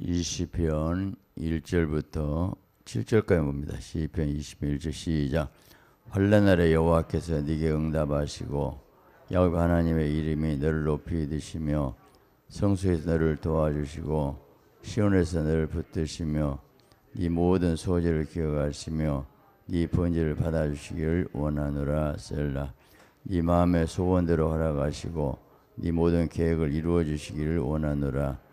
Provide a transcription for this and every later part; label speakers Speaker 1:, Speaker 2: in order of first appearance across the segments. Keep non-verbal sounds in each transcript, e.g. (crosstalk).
Speaker 1: 20편 1절부터 7절까지 봅니다. 시편 20편 1절 시작. 환난 날에 여호와께서 네게 응답하시고 야곱 하나님의 이름이 너를 높이 드시며 성수에서 너를 도와주시고 시온에서 너를 붙드시며 네 모든 소재를 기억하시며 네 번제를 받아주시기를 원하노라 셀라 네 마음의 소원대로 허락하시고 네 모든 계획을 이루어 주시기를 원하노라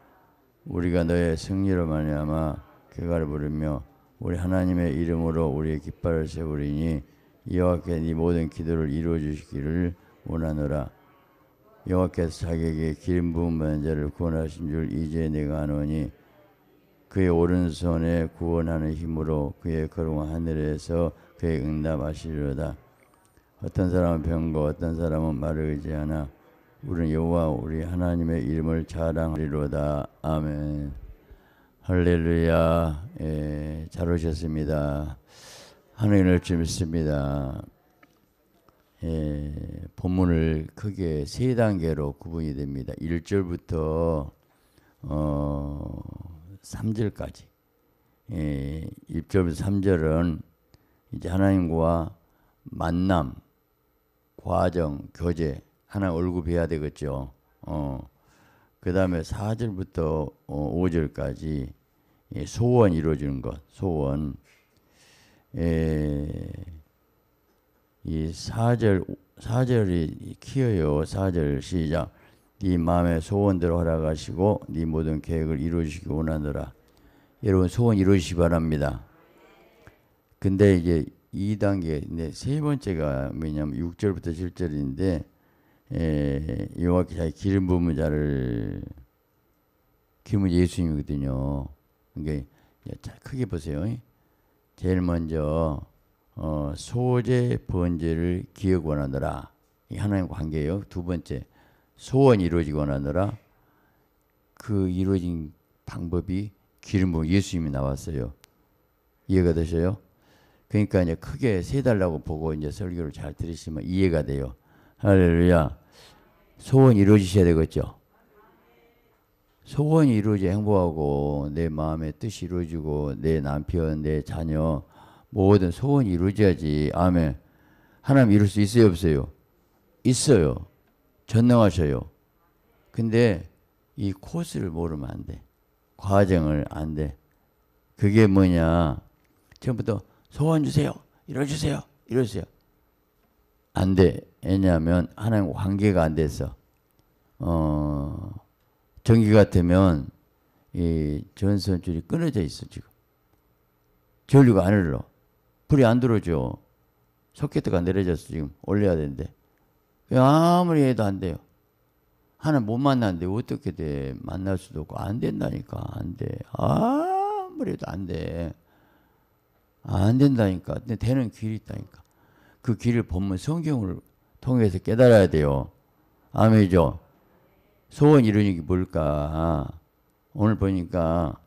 Speaker 1: 우리가 너의 승리로 말미암아 괴가를 부르며 우리 하나님의 이름으로 우리의 깃발을 세우리니 여호와께 네 모든 기도를 이루어 주시기를 원하노라 여호와께서 자기에게 기름 부은 면제를 구원하신 줄 이제 내가 아노니 그의 오른손에 구원하는 힘으로 그의 걸음 하늘에서 그의 응답하시리로다 어떤 사람은 병과 어떤 사람은 말을 의지하나 우리 는 여호와 우리 하나님의 이름을 자랑하리로다. 아멘. 할렐루야. 예, 잘 오셨습니다. 하나님을 믿습니다. 예, 본문을 크게 세 단계로 구분이 됩니다. 1절부터 어, 3절까지. 예, 1절부터 3절은 이제 하나님과 만남, 과정, 교제 하나 월급해야 되겠죠. 어. 그다음에 사절부터 어, 오절까지 예, 소원 이루어지는 것, 소원. 예, 이 4절, 4절이 키어요. 4절 시작. 네 마음의 소원대로 허락하시고 네 모든 계획을 이루시기 원하노라. 여러분 소원 이루시기 바랍니다. 근데 이게 2단계, 세 번째가 뭐냐면 6절부터 7절인데 예, 여호와께 서기름 부은 자를 기름 예수님이거든요. 그러니까 크게 보세요. 제일 먼저 어, 소재 번제를 기억 원하느라 이 하나님 관계예요. 두 번째 소원 이루어지고 원하느라 그 이루어진 방법이 기름 부은 예수님이 나왔어요. 이해가 되셔요? 그러니까 이제 크게 세 달라고 보고 이제 설교를 잘 들으시면 이해가 돼요. 할렐루야. 소원이 루어지셔야 되겠죠. 소원이 이루어져 행복하고 내 마음의 뜻이 이루어지고 내 남편, 내 자녀 모든 소원이 이루어져야지. 아멘. 하나님 이룰 수 있어요, 없어요? 있어요. 전능하셔요. 근데 이 코스를 모르면 안 돼. 과정을 안 돼. 그게 뭐냐? 처음부터 소원 주세요. 이뤄 주세요. 이뤄 주세요. 안 돼. 왜냐하면 하나님 관계가 안 돼서 어 전기 같으면 이 전선줄이 끊어져 있어 지금 전류가 안 흘러 불이 안 들어오죠. 소켓트가 내려져서 지금 올려야 되는데 아무리 해도 안 돼요. 하나 못 만났는데 어떻게 돼? 만날 수도 없고 안 된다니까 안 돼. 아무리해도안 돼. 안 된다니까. 근데 되는 길이 있다니까. 그 길을 보면 성경을 통해서 깨달아야 돼요. 아멘이죠. 소원 이루는 게 뭘까? 아, 오늘 보니까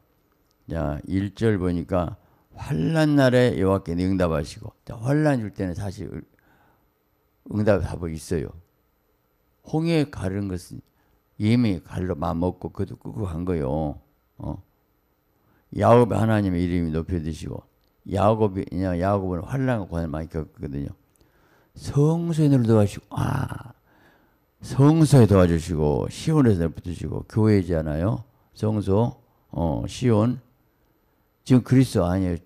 Speaker 1: 자, 1절 보니까 환란 날에 여호와께 응답하시고 자, 환란 줄 때는 사실 응답하고 있어요. 홍해 가른 것은 이미 갈로 맘먹고 그도 끄고 간 거요. 어. 야곱 하나님의 이름이 높여드시고 야곱이 야곱은 환란과 고난을 많이 겪거든요. 성소에으 도와주시고, 아, 성소에 도와주시고, 시온에서 붙으시고, 교회잖아요. 성소, 어, 시온. 지금 그리스도 안에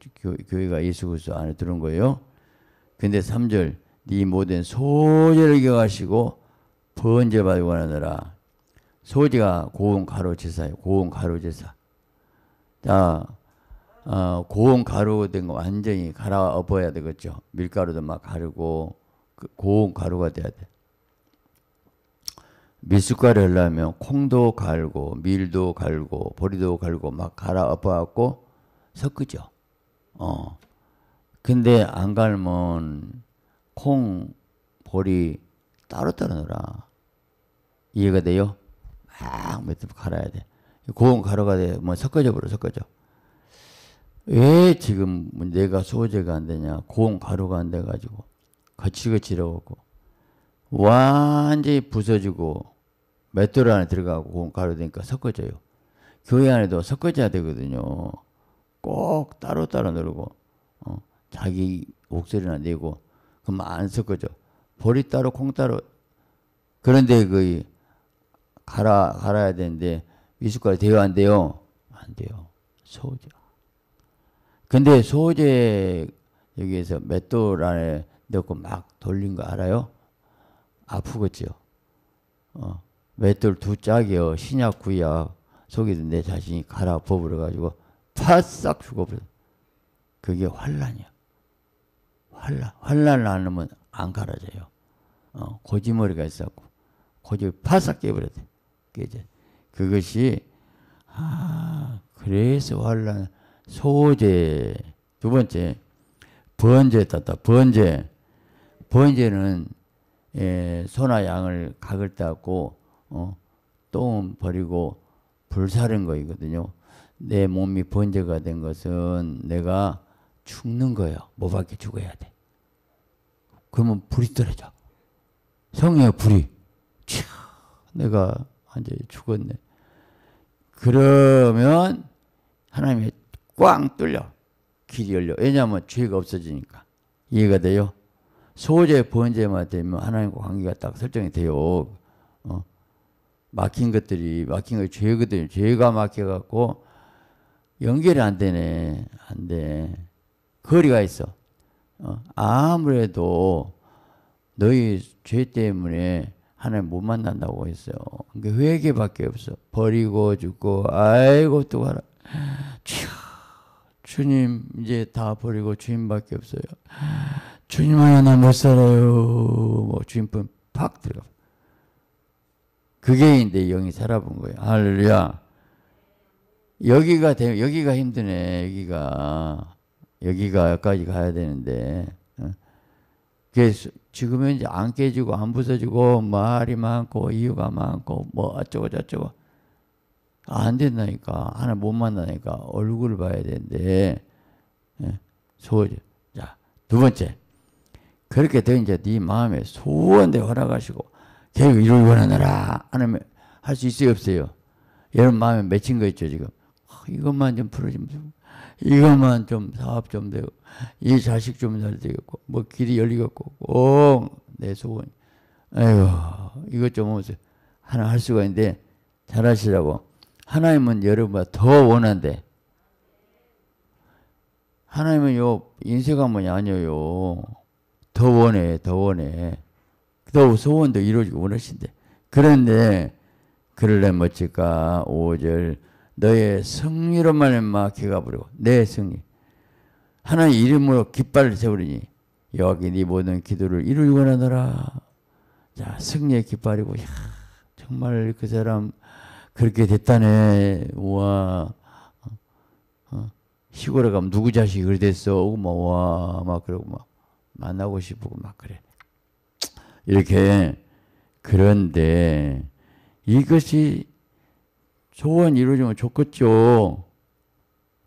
Speaker 1: 교회가 예수 그리스도 안에 들어온 거예요. 근데 3절 네 모든 소재를 기억하시고 번제받을 원하느라 소재가 고운 가루 제사예요. 고운 가루 제사. 자, 어, 고운 가루 된 거 완전히 갈아 엎어야 되겠죠. 밀가루도 막 가르고 그 고운 가루가 돼야 돼. 밀숫가루 하려면 콩도 갈고 밀도 갈고 보리도 갈고 막 갈아 엎어갖고 섞으죠. 어. 근데 안 갈면 콩, 보리 따로따로 넣어라. 이해가 돼요? 막 몇번 갈아야 돼. 고운 가루가 돼. 뭐 섞어져 버려, 섞어져. 왜 지금 내가 소재가 안 되냐? 고운 가루가 안 돼가지고. 거칠거칠하고 완전히 부서지고 맷돌 안에 들어가고 가로 되니까 섞어져요. 교회 안에도 섞어져야 되거든요. 꼭 따로따로 누르고 어, 자기 목소리나 내고 그럼 안 섞어져. 보리 따로 콩 따로 그런데 그 갈아 갈아야 되는데 미숫가루 돼요 안 돼요? 안 돼요. 소재. 근데 소재 여기에서 맷돌 안에 넣고 막 돌린 거 알아요? 아프겠죠 어, 맷돌 두 짝이요. 신약구약 속에도 내 자신이 갈아엎버려 가지고 파싹 죽어버려. 그게 환란이야. 환란. 환란을 안 하면 안 갈아져요. 어, 고지머리가 있었고 고집이 파싹 깨버려 돼. 그것이 아 그래서 환란 소재 두 번째 번제 땄다 번제 번제는 예, 소나 양을 각을 닦고 어, 똥 버리고 불사른 거이거든요. 내 몸이 번제가 된 것은 내가 죽는 거예요. 뭐밖에 죽어야 돼. 그러면 불이 떨어져. 성의 불이. 차, 내가 완전히 죽었네. 그러면 하나님이 꽝 뚫려. 길이 열려. 왜냐하면 죄가 없어지니까. 이해가 돼요? 소재 번제만 되면 하나님과 관계가 딱 설정이 돼요. 어. 막힌 것들이 막힌 것 죄거든요. 죄가 막혀갖고 연결이 안 되네. 안 돼. 거리가 있어. 어. 아무래도 너희 죄 때문에 하나님 못 만난다고 했어요. 그러니까 회개밖에 없어. 버리고 죽고 아이고 또 가라. 주님 이제 다 버리고 주님밖에 없어요. 주님 하나 나못 살아요. 뭐 주인뿐 팍들어 그게 인데 영이 살아본 거예요. 할렐루야. 여기가 되, 여기가 힘드네. 여기가 여기가까지 가야 되는데. 어? 그래서 지금은 이제 안 깨지고 안 부서지고 말이 많고 이유가 많고 뭐 어쩌고 저쩌고 안 된다니까 하나 못 만나니까 얼굴을 봐야 되는데 예. 소자 두 번째 그렇게 되면 이제 네 마음에 소원대 허락하시고 계획을 이루기 원하느라 하면 할 수 있어요 없어요? 여러분 마음에 맺힌 거 있죠 지금 아, 이것만 좀 풀어지면 이것만 좀 사업 좀 되고 이 자식 좀 잘 되겠고 뭐 길이 열리겠고 오내 소원 에휴 이것 좀 오세요 하나 할 수가 있는데 잘하시라고 하나님은 여러분보다 더 원한대 하나님은 요 인쇄가 뭐냐 아니에요 더 원해, 더 원해. 더 소원도 이루어지고 원하신대. 그런데 그럴래면 어찌까 5절 너의 승리로만 인마 기가버리고내 승리. 하나의 이름으로 깃발을 세우리니 여호와께 네 모든 기도를 이루기 원하노라. 자 승리의 깃발이고 야 정말 그 사람 그렇게 됐다네. 우와 어, 어. 시골에 가면 누구 자식이 그랬어. 오고 막와막 그러고 막 만나고 싶고 막 그래. 이렇게 그런데 이것이 소원 이루어지면 좋겠죠.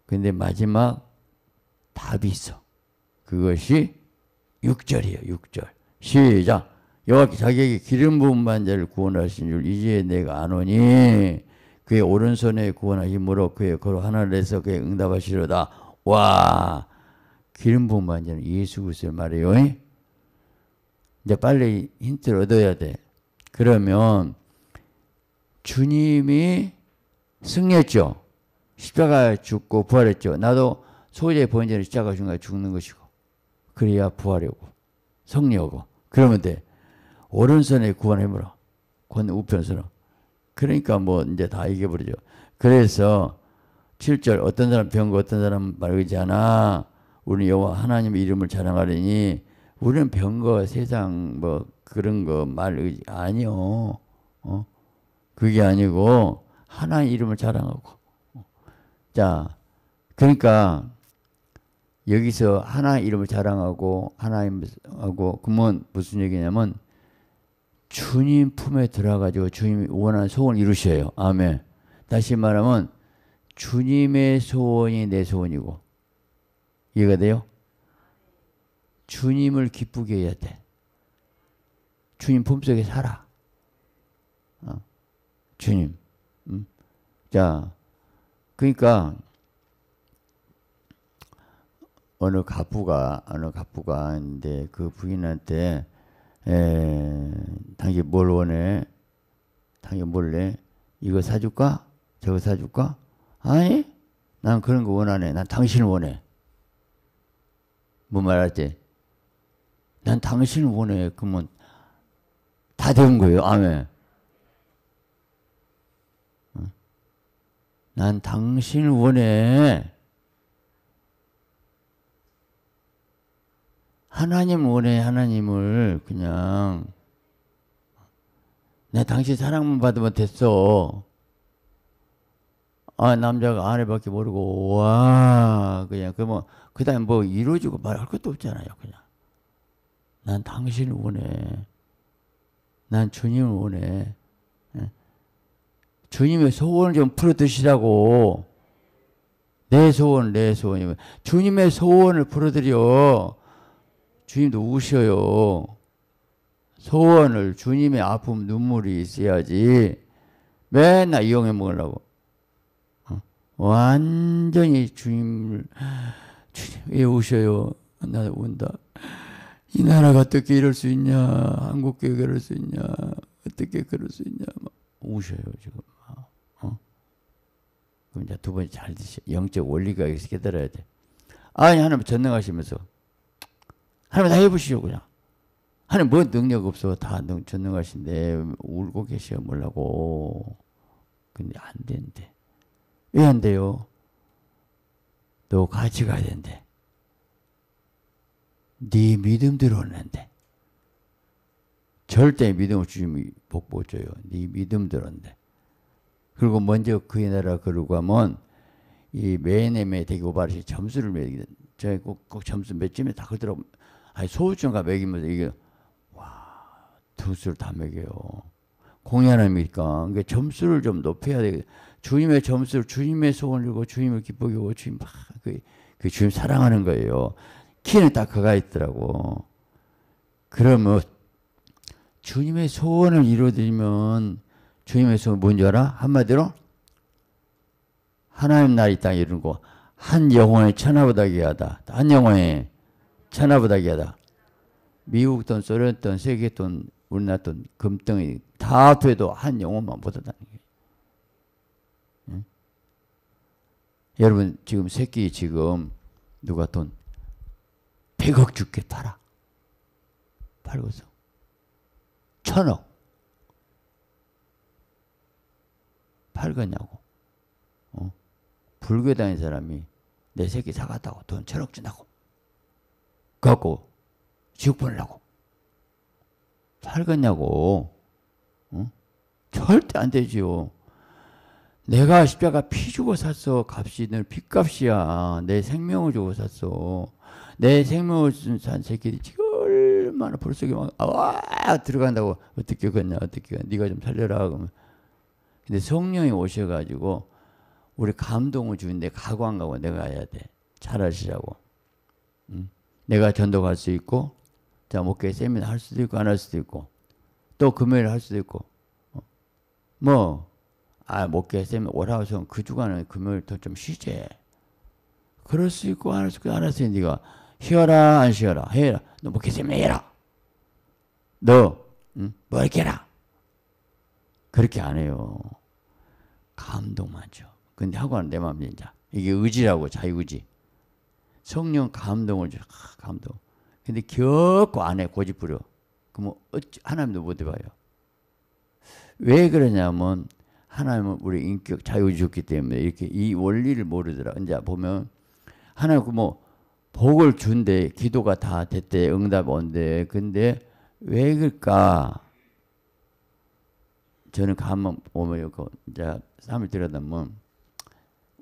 Speaker 1: 근데 마지막 답이 있어. 그것이 6절이에요. 6절. 시작. 여호와께 자기에게 기름 부은 반자를 구원하신 줄 이제 내가 아노니 그의 오른손에 구원하심으로 그의 거 하늘에서 그의 응답하시로다. 와 기름 부음 지는 예수 그리스도를 말해요. 예? 이제 빨리 힌트를 얻어야 돼. 그러면 주님이 승리했죠. 십자가 죽고 부활했죠. 나도 소재 번제는 십자가 중간 죽는 것이고 그래야 부활하고 성리하고 그러면 돼. 오른손에 구원해물어. 권 우편으로. 그러니까 뭐 이제 다 이겨버리죠. 그래서 7절 어떤 사람 병고 어떤 사람 말이잖아. 우리 여호와 하나님 이름을 자랑하리니 우리는 병과 세상 뭐 그런 거 말 아니요. 어? 그게 아니고 하나님 이름을 자랑하고. 자, 그러니까 여기서 하나님 이름을 자랑하고 하나님하고 그러 무슨 얘기냐면 주님 품에 들어가지고 주님이 원하는 소원을 이루셔요. 아멘. 다시 말하면 주님의 소원이 내 소원이고 이해가 돼요? 주님을 기쁘게 해야 돼. 주님 품속에 살아. 어. 주님. 음. 자, 그러니까 어느 가부가 어느 가부가 있는그 부인한테 에, 당신 뭘 원해? 당신 뭘래? 이거 사줄까? 저거 사줄까? 아니, 난 그런 거 원하네. 난 당신을 원해. 뭐 말하지? 난 당신을 원해. 그러면 다되 거예요. 아멘. 난 당신을 원해. 하나님 원해, 하나님을, 그냥. 내 당신 사랑만 받으면 됐어. 아, 남자가 아내밖에 모르고, 와, 그냥, 그러면, 그 다음에 뭐 이루어지고 말할 뭐 것도 없잖아요. 그냥. 난 당신을 원해. 난 주님을 원해. 예? 주님의 소원을 좀 풀어드시라고. 내 소원, 내 소원이면. 뭐. 주님의 소원을 풀어드려. 주님도 우셔요. 소원을, 주님의 아픔, 눈물이 있어야지. 맨날 이용해 먹으려고. 어? 완전히 주님을 주님왜 오셔요? 나 온다. 이 나라가 어떻게 이럴 수 있냐? 한국 교 그럴 수 있냐? 어떻게 그럴 수 있냐? 막 우셔요 지금. 아, 어? 그럼 이제 두 번째 잘 드시. 영적 원리가 여기서 깨달아야 돼. 아니 하나님 전능하시면서 하나님 다 해보시죠 그냥. 하나님 뭐 능력 없어 다 능, 전능하신데 울고 계셔 몰라고. 근데 안 된대. 왜 안 돼요? 너 같이 가야 된대. 네 믿음대로 는데 절대 믿음을 주시면 복못 줘요. 네 믿음대로 온대. 그리고 먼저 그의 나라 그러고 하면 이 매네매 대고 바르시 점수를 매기는 저희 꼭, 꼭 점수 몇 점에 다그러더 아니 소우증가 매기면서 이게 와두 수를 다 매겨요. 공연합니까? 그러니까 점수를 좀 높여야 되겠다. 주님의 점수를 주님의 소원을 읽고 주님을 기쁘게 하고 주님 막 그, 그 주님 사랑하는 거예요. 키는 딱 그가 있더라고. 그러면 주님의 소원을 이루어드리면 주님의 소원 뭔지 알아? 한마디로 하나님 나라 이 땅에 이루는 거. 한 영혼의 천하보다 기하다한 영혼의 천하보다 기하다 미국 돈, 소련 돈, 세계 돈, 우리나라 돈, 금덩이 다 돼도 한 영혼만 보다다는 여러분 지금 새끼 지금 누가 돈 100억 주게 팔아. 팔고서. 천억. 팔거냐고. 어? 불교 다닌 사람이 내 새끼 사갔다고 돈 천억 준다고. 갖고 지옥 보내려고. 팔거냐고. 어? 절대 안 되지요. 내가 십자가 피 주고 샀어. 값이 늘 핏값이야. 내 생명을 주고 샀어. 내 생명을 산 새끼들이 얼마나 벌써기 막, 아, 와 들어간다고. 어떻게 그냐 어떻게. 네가 좀 살려라. 그러면. 근데 성령이 오셔가지고 우리 감동을 주는데 가고 안 가고 내가 해야 돼. 잘하시라고. 응? 내가 전도 갈 수 있고, 자, 목회 세미나 할 수도 있고, 안 할 수도 있고, 또 금요일 할 수도 있고, 어. 뭐, 아, 못계쌤 오라고 하시그 주간은 금요일 부터좀 쉬지. 그럴 수 있고, 안 할 수 있고, 안 할 수있가 쉬어라, 안 쉬어라, 해라. 너 목계 쌤 해라. 너, 응? 뭐게 해라. 그렇게 안 해요. 감동만 줘. 근데 하고 하는 내 마음이 이 이게 의지라고, 자유의지. 성령 감동을 줘. 아, 감동. 근데 겪고 안 해, 고집부려. 그러면 어찌, 하나님도 못 해봐요. 왜 그러냐면, 하나님은 우리 인격 자유 주셨기 때문에 이렇게 이 원리를 모르더라. 이제 보면 하나님 그 뭐 복을 준대 기도가 다 됐대 응답 온대 근데 왜 그럴까? 저는 가만 보면 이제 삶을 들여다보면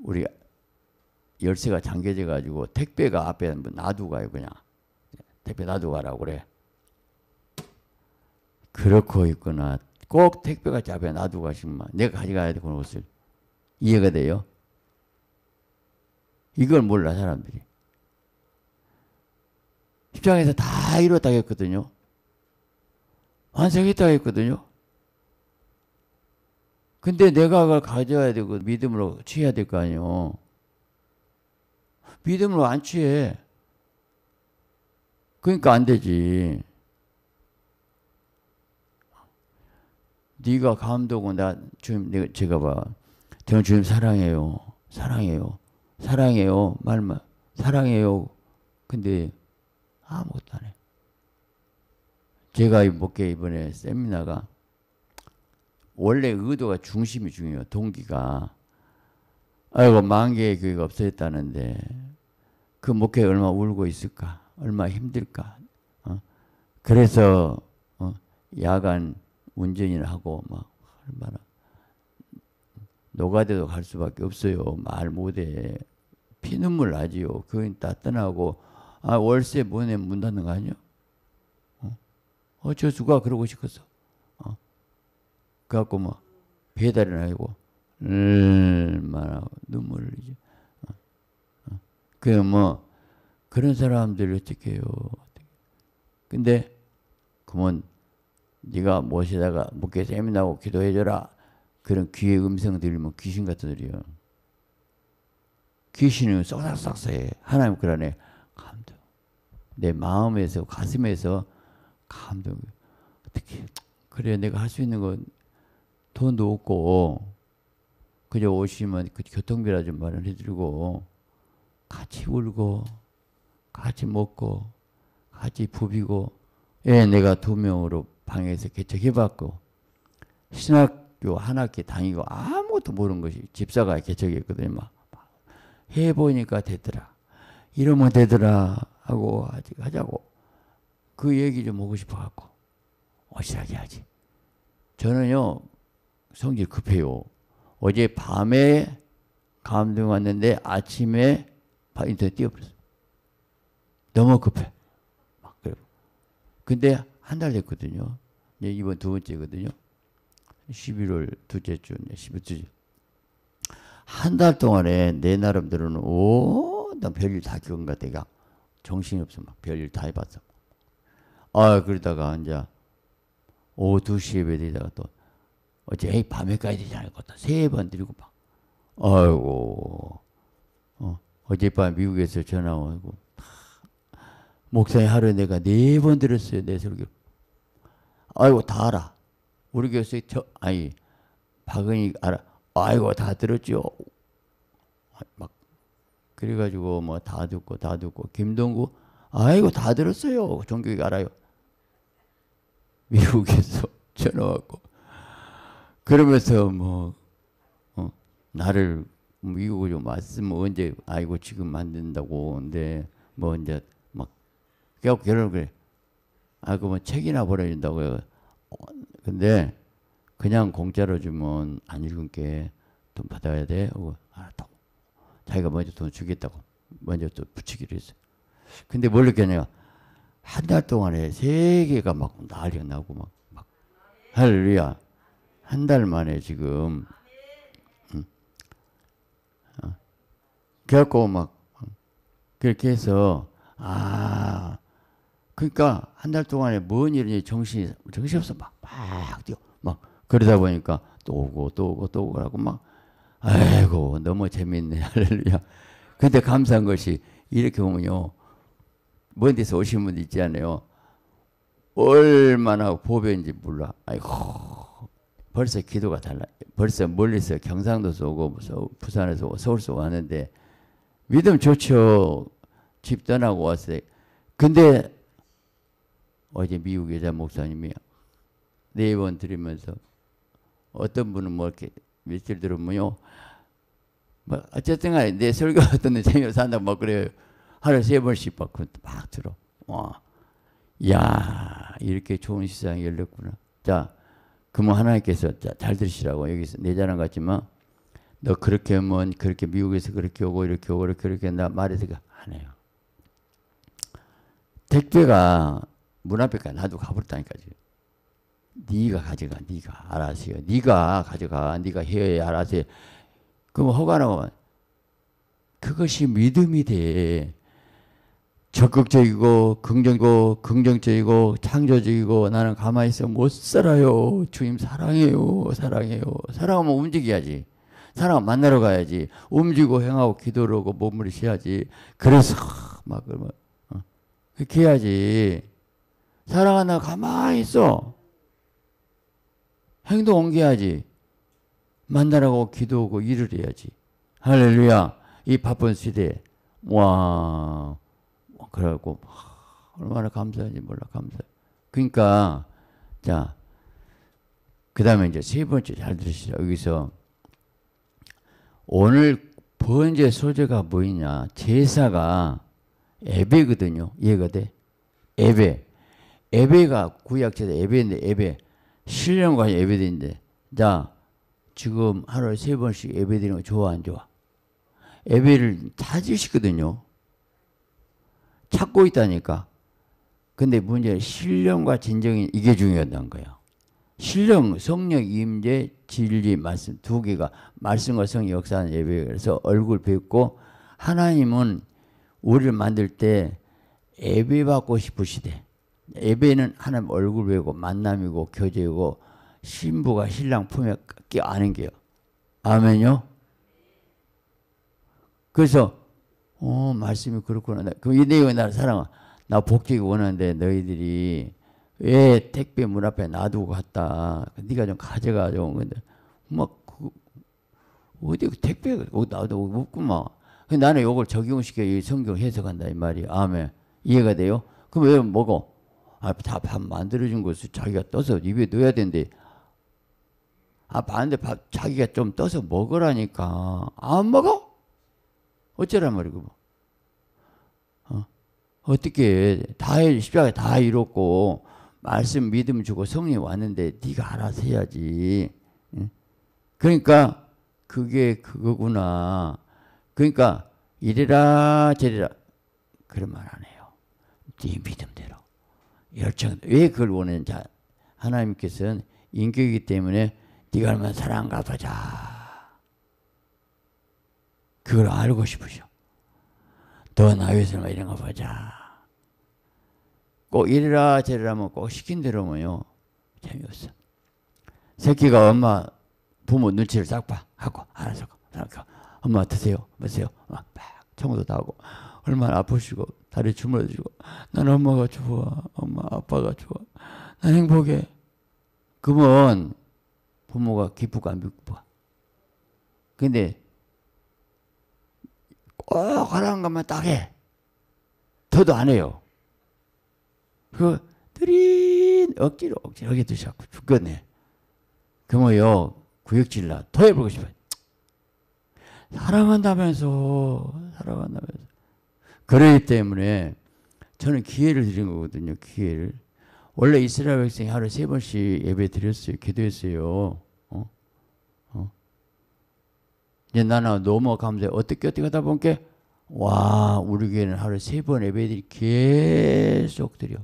Speaker 1: 우리 열쇠가 잠겨져 가지고 택배가 앞에 놔두가요 그냥 택배 놔두가라고 그래 그렇고 있구나 꼭택배가 잡혀 놔두고 가시면 내가 가져가야 되 그런 옷을 이해가 돼요? 이걸 몰라 사람들이 십장에서 다 이뤘다 했거든요 완성했다 했거든요 근데 내가 그걸 가져야 되고 믿음으로 취해야 될 거 아니에요 믿음으로 안 취해 그러니까 안 되지 네가 감독은 나 주님 내가 네, 제가 봐. 저는 주님 사랑해요. 사랑해요. 사랑해요. 말만 사랑해요. 근데 아무것도 안 해. 제가 이렇게 이번에 세미나가 원래 의도가 중심이 중요해요. 동기가. 아이고 만 개의 교회가 없어졌다는데 그 목회 얼마 울고 있을까? 얼마 힘들까? 어? 그래서 어? 야간 운전을 하고 막 얼마나 노가대도 갈 수밖에 없어요. 말 못해. 피눈물 나지요. 그건 따뜻하고아 월세 뭐네 문 닫는 거 아니야? 어, 어 저수가 그러고 싶어서 어, 그래갖고 막 뭐 배달이 나고 얼마나 눈물 흘리지. 어, 어? 그뭐 그런 사람들 어떻게 해요? 근데 그러면 네가 무엇에다가 묻게 세미나고 기도해줘라. 그런 귀의 음성 들리면 귀신 같은 소리요. 귀신은 쏙싹싹해. 하나님 그러네 감동. 내 마음에서 가슴에서 감동. 어떻게 그래 내가 할 수 있는 건 돈도 없고 그저 오시면 그 교통비라 좀 마련해드리고 같이 울고 같이 먹고 같이 부비고 예 내가 두 명으로 방에서 개척해봤고 신학교 한 학기 다니고 아무것도 모르는 것이 집사가 개척했거든요. 막 해보니까 되더라. 이러면 되더라 하고 하자고 그 얘기 좀 하고 싶어갖고 어시하게 하지. 저는요 성질 급해요. 어제 밤에 감동 왔는데 아침에 인터넷 띄워버렸어 너무 급해. 막 그래. 근데 한 달 됐거든요. 예, 이번 두 번째거든요. 11월 두째 주, 12주. 한 달 동안에 내 나름대로는 오, 나 별일 다 겪은 것 같아. 정신이 없어. 막 별일 다 해봤어. 아, 그러다가 이제 오후 2시 예배 드리다가 또 어제 밤에까지 되지 않을 것같 세번 드리고 막. 아이고. 어, 어젯밤 미국에서 전화 오고. 목사의 하루에 내가 네 번 들었어요. 내 설교. 아이고 다 알아. 우리 교수의 저, 아니 박은이 알아. 아이고 다 들었죠. 아, 막 그래가지고 뭐 다 듣고 다 듣고 김동구 아이고 다 들었어요. 종교육 알아요. 미국에서 (laughs) 전화 왔고 그러면서 뭐 어, 나를 미국으로 왔으면 뭐 언제 아이고 지금 만든다고 근데 뭐 이제 막 결혼 그래 아, 그러면 책이나 버려준다고요. 어, 근데 그냥 공짜로 주면 안 읽은 게돈 받아야 돼. 하고 알았다 자기가 먼저 돈 주겠다고. 먼저 또 붙이기로 했어요. 근데 뭘 느꼈냐. 한 달 동안에 세계가 막 난리가 나고 막, 막. 할렐루야. 한 달 만에 지금. 응? 어. 그래갖고 막, 그렇게 해서, 아, 그러니까 한 달 동안에 뭔 일인지 정신이 정신 없어 막 막 뛰어 막 그러다 보니까 또 오고 또 오고 또 오고 하고 막 아이고 너무 재밌네 (laughs) 할렐루야. 근데 감사한 것이 이렇게 보면요. 먼 데서 오신 분들 있지 않아요. 얼마나 보배인지 몰라. 아이고 벌써 기도가 달라. 벌써 멀리서 경상도서 오고 부산에서 서울서 왔는데 믿음 좋죠. 집 떠나고 왔어요. 근데 어제 미국 여자 목사님이 네 번 들으면서 어떤 분은 뭐 이렇게 며칠 들으면요. 뭐 어쨌든 간에 내 설교 어떤 생일 산다고 막 그래요. 하루 세 번씩 막, 막 들어. 와. 야 이렇게 좋은 시장이 열렸구나. 자, 그러 하나님께서 자, 잘 들으시라고. 여기서 내 자랑 같지만 너 그렇게 하면 그렇게 미국에서 그렇게 오고 이렇게 오고 이렇게 이렇게 나 말해서 그 안 해요. 택배가 문 앞에까지 나도 가버렸다니까 지 네가 가져가, 네가 알아서 해. 네가 가져가, 네가 해야 알아서 해. 그럼 허가 는 그것이 믿음이 돼. 적극적이고 긍정이고 긍정적이고 창조적이고 나는 가만히 있어 못 살아요. 주님 사랑해요. 사랑해요. 사랑하면 움직여야지. 사람 만나러 가야지. 움직이고 행하고 기도를 하고 몸을 쉬야지. 그래서 막 그러면 어, 그렇게 해야지. 사랑한나 가만히 있어. 행동 옮겨야지. 만나라고 기도하고 일을 해야지. 할렐루야. 이 바쁜 시대에. 와. 그래갖고 얼마나 감사한지 몰라 감사. 그러니까 자 그다음에 이제 세 번째 잘 들으시라 여기서 오늘 번제 소재가 뭐냐 제사가 예배거든요. 이해가 돼? 예배. 에베가 구약체다. 에베인데 에베. 신령과 예배드린데 자 지금 하루에 세 번씩 예배드는거 좋아 안 좋아? 예배를 찾으시거든요. 찾고 있다니까. 근데 문제는 신령과 진정이 이게 중요하다는 거야. 신령, 성령, 임재, 진리, 말씀 두 개가 말씀과 성 역사하는 예배에 그래서 얼굴 뵙고 하나님은 우리를 만들 때 예배받고 싶으시대. 예배는 하나님 얼굴 외고 만남이고 교제이고 신부가 신랑 품에 껴안는 게요. 아멘요. 그래서 어 말씀이 그렇구나. 그럼 이 내용이 나를 사랑아. 나 복귀 원하는데 너희들이 왜 택배 문 앞에 놔두고 갔다. 네가 좀 가져가 좀. 근데 막 그, 어디 그 택배가 어, 나도 없구만. 나는 이걸 적용시켜 이 성경 해석한다 이 말이. 아멘. 이해가 돼요? 그럼 왜 먹어? 아, 밥 만들어준 것을 자기가 떠서 입에 넣어야 되는데, 아, 반대 데밥 자기가 좀 떠서 먹으라니까. 안 먹어? 어쩌란 말이고. 뭐? 어? 어떻게 다 십자가 다 이뤘고 말씀 믿음 주고 성령 왔는데 네가 알아서 해야지. 응? 그러니까 그게 그거구나. 그러니까 이래라 저래라 그런 말 안 해요. 네 믿음대로. 열정. 왜 그걸 원했냐 아, 하나님께서는 인격이기 때문에 네가 얼마나 사랑가도자. 그걸 알고 싶으셔. 더 나위에서 이런 거 보자. 꼭 이래라 저래라 하면 뭐 꼭 시킨 대로 뭐요. 재미없어. 새끼가 엄마 부모 눈치를 싹 봐. 하고 알아서 그러니까 엄마 드세요. 드세요. 막 청소도 하고. 얼마나 아프시고 다리 주물러주고 난 엄마가 좋아 엄마 아빠가 좋아 난 행복해 그러면 부모가 기쁘고 안 기뻐 근데 꼭 하라는 것만 딱해 더도 안 해요 그 드린 억지로 억지로 억지로 자고 죽겠네 그러면요 구역질나더해보고 싶어요 사랑한다면서 사랑한다면서 그러기 때문에 저는 기회를 드린 거거든요. 기회를. 원래 이스라엘 백성이 하루 세 번씩 예배 드렸어요. 기도했어요. 어? 어? 이제 나는 너무 감사해. 어떻게 어떻게 하다 보니까 와 우리 교회는 하루 세 번 예배들이 계속 드려.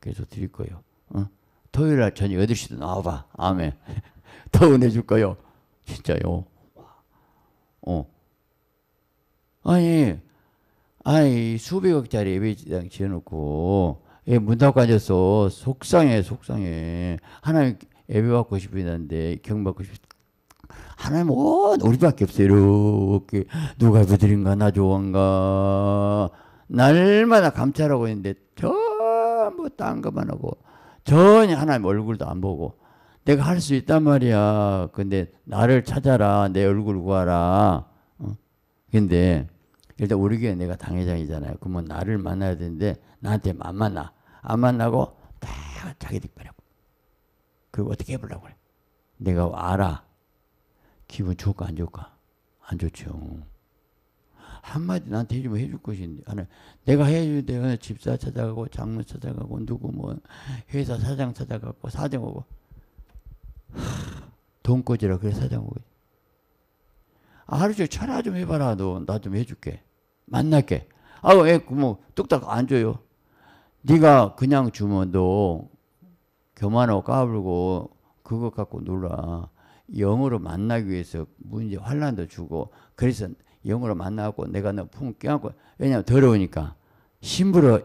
Speaker 1: 계속 드릴 거예요. 어? 토요일 날 저녁 8시도 나와봐. 아멘. (laughs) 더 은혜 줄 거요. 진짜요. 어. 아니 아니 수백억짜리 예배당 지어놓고 예, 문 닫고 앉아서 속상해 속상해 하나님 예배 받고 싶은데 경 받고 싶 하나님 온 어, 우리밖에 없어요 이렇게 누가 부드인가나 좋은가 날마다 감찰하고 있는데 전부 딴 것만 하고 전혀 하나님 얼굴도 안 보고 내가 할 수 있단 말이야 근데 나를 찾아라 내 얼굴 구하라 어? 근데 일단 우리 교회 내가 당회장이잖아요. 그러면 나를 만나야 되는데 나한테 안 만나. 안 만나고 다 자기들 바라고 그리고 어떻게 해보려고 그래. 내가 알아. 기분 좋을까 안 좋을까? 안 좋죠. 한마디 나한테 해주면 해줄 것인데 하나 내가 해줄 때 집사 찾아가고 장문 찾아가고 누구 뭐 회사 사장 찾아가고 사장 오고 돈 꼬지라 그래 사장 오고 아, 하루 종일 전화 좀 해봐라 너 나 좀 해줄게 만날게. 아, 왜, 뭐, 뚝딱 안 줘요. 네가 그냥 주면 너 교만하고 까불고 그것 갖고 놀라. 영으로 만나기 위해서 문제 환란도 주고 그래서 영으로 만나고 내가 너품 껴안고 왜냐면 더러우니까 심부로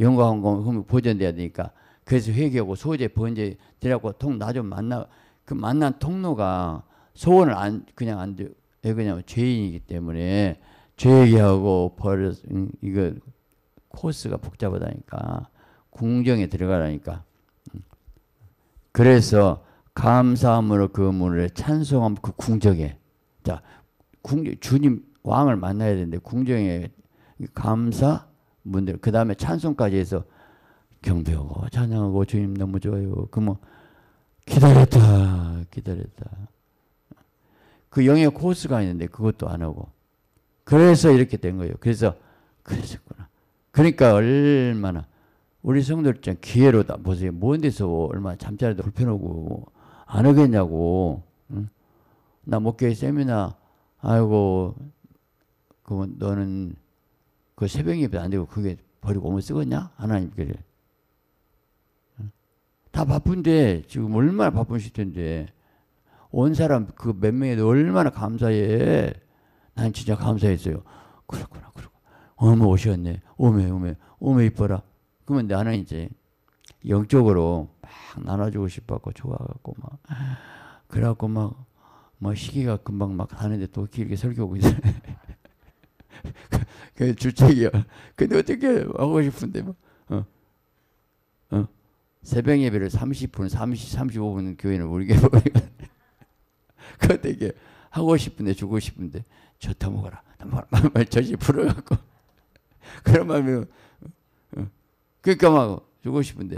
Speaker 1: 영광한 거 보존돼야 되니까 그래서 회개하고 소재 번제 드려고 통 나 좀 만나 그 만난 통로가 소원을 안 그냥 안 돼. 왜 그냥 죄인이기 때문에 죄얘기하고 벌 이거 코스가 복잡하다니까 궁정에 들어가라니까. 음. 그래서 감사함으로 그 문을 찬송함 그 궁정에 자 궁, 정 주님 왕을 만나야 되는데 궁정에 감사 문들 그 다음에 찬송까지 해서 경배하고 찬양하고 주님 너무 좋아요. 그 뭐 기다렸다 기다렸다. 그 영의 코스가 있는데 그것도 안 하고 그래서 이렇게 된 거예요. 그래서 그랬었구나. 그러니까 얼마나 우리 성도들 좀 기회로다 보세요. 뭔 데서 얼마 잠자리도 불편하고 안 오겠냐고. 응? 나 목회 세미나 아이고 그 너는 그 새벽 에배안 되고 그게 버리고 오면 쓰겠냐? 하나님께 응? 다 바쁜데 지금 얼마나 바쁘실텐데온 사람 그 몇 명에도 얼마나 감사해. 난 진짜 감사했어요. 그렇구나, 그렇구나. 어머, 오셨네. 오메, 오메, 오메 이뻐라. 그러면 나는 이제 영적으로 막 나눠주고 싶었고, 좋아갖고, 막. 그래갖고 막, 뭐 시기가 금방 막 하는데 또 길게 설교하고 있어요. (laughs) 그 주책이야. 근데 어떻게 하고 싶은데, 막, 어, 어. 새벽 예배를 30분, 30, 35분 교회는 우리 (laughs) 교회가 그때 이게 하고 싶은데 주고 싶은데 좋다 먹어라. 말말 저지 풀어갖고 (laughs) 그런 마음이 그니까막 어, 어, 주고 싶은데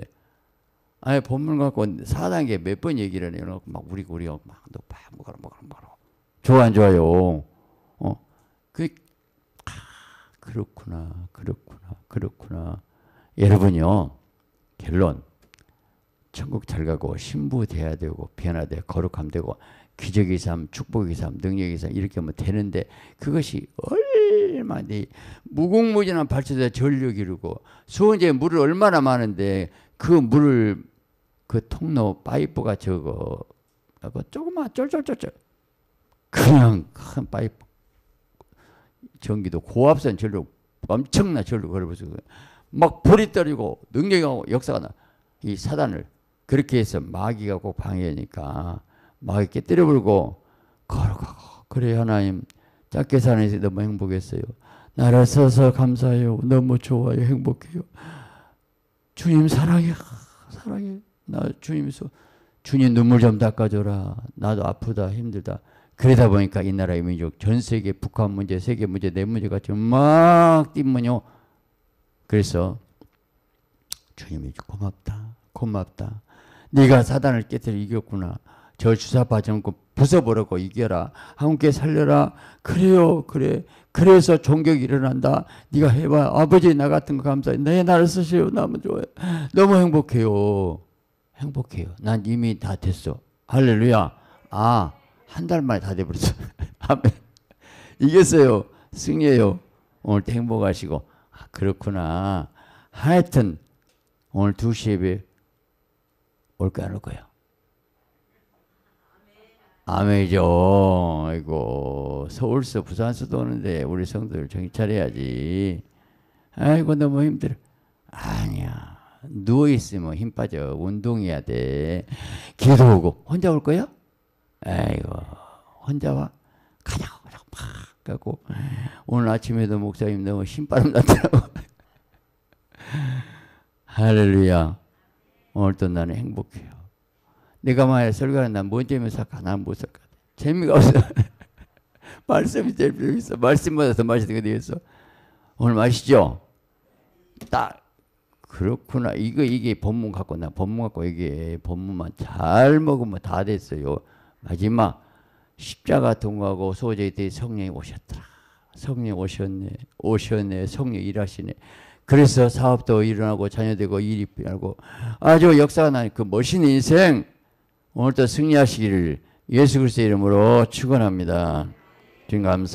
Speaker 1: 아예 본문 갖고 4단계 몇 번 얘기를 해놓고 막 우리 우리 막너밥 먹어라 먹어라 먹어라 좋아 안 좋아요 어그 아, 그렇구나 그렇구나 그렇구나 여러분요 결론 천국 잘 가고 신부 돼야 되고 변화돼 거룩함 되고 기적의 삶, 축복의 삶, 능력의 삶 이렇게 하면 되는데 그것이 얼마나 무궁무진한 발전자 전력이 이고 수원지에 물을 얼마나 많은데 그 물을 그 통로 파이프가 저거 조그만 쫄쫄쫄쫄 그냥 큰 파이프 전기도 고압선 전력 엄청난 전력 걸어보세요. 막 불이 떨리고 능력이 하고 역사가 나. 이 사단을 그렇게 해서 마귀가 꼭 방해하니까 막 이렇게 때려불고 걸어가고 그래 하나님 작게 사는 게 너무 행복했어요. 나를 써서 감사해요. 너무 좋아요. 행복해요. 주님 사랑해. 사랑해. 나 주님 소 주님 눈물 좀 닦아줘라. 나도 아프다. 힘들다. 그러다 보니까 이 나라의 민족 전 세계 북한 문제 세계 문제 내 문제가 막 뛰면요. 그래서 주님이 고맙다. 고맙다. 네가 사단을 깨뜨려 이겼구나. 저주사 받지 않고 부숴버리고 이겨라. 함께 살려라. 그래요. 그래. 그래서 종격이 일어난다. 네가 해봐. 아버지 나 같은 거 감사해. 내 네, 나를 쓰세요 나면 좋아요. 너무 행복해요. 행복해요. 난 이미 다 됐어. 할렐루야. 아, 한 달 만에 다 돼버렸어. (laughs) 아멘. 이겼어요. 승리해요. 오늘도 행복하시고. 아, 그렇구나. 하여튼 오늘 2시 예배 올까 안 올까요? 아메죠. 아이고 서울서 부산서도 오는데 우리 성도들 정신 차려야지. 아이고 너무 힘들어. 아니야. 누워 있으면 힘 빠져. 운동해야 돼. 기도하고 혼자 올 거야? 아이고 혼자 와. 가자고 고 오늘 아침에도 목사님 너무 힘바람 났더라고. (laughs) 할렐루야. 오늘도 나는 행복해요. 내가 만약 설교하는 난뭔 재미있어? 가난 못 살까? 재미가 없어. (laughs) 말씀이 제일 재밌어. 말씀보다 더 맛있는 거 되겠어. 오늘 맛있죠? 딱 그렇구나. 이거 이게 본문 갖고 나 본문 갖고 이게 본문만 잘 먹으면 다 됐어요. 마지막 십자가 통과하고 소재에 대해 성령이 오셨더라. 성령 오셨네. 오셨네. 성령 일하시네. 그래서 사업도 일어나고 자녀되고 일이 일어나고 아주 역사가 나니 그 멋있는 인생 오늘도 승리하시기를 예수 그리스도의 이름으로 축원합니다. 주님 감사.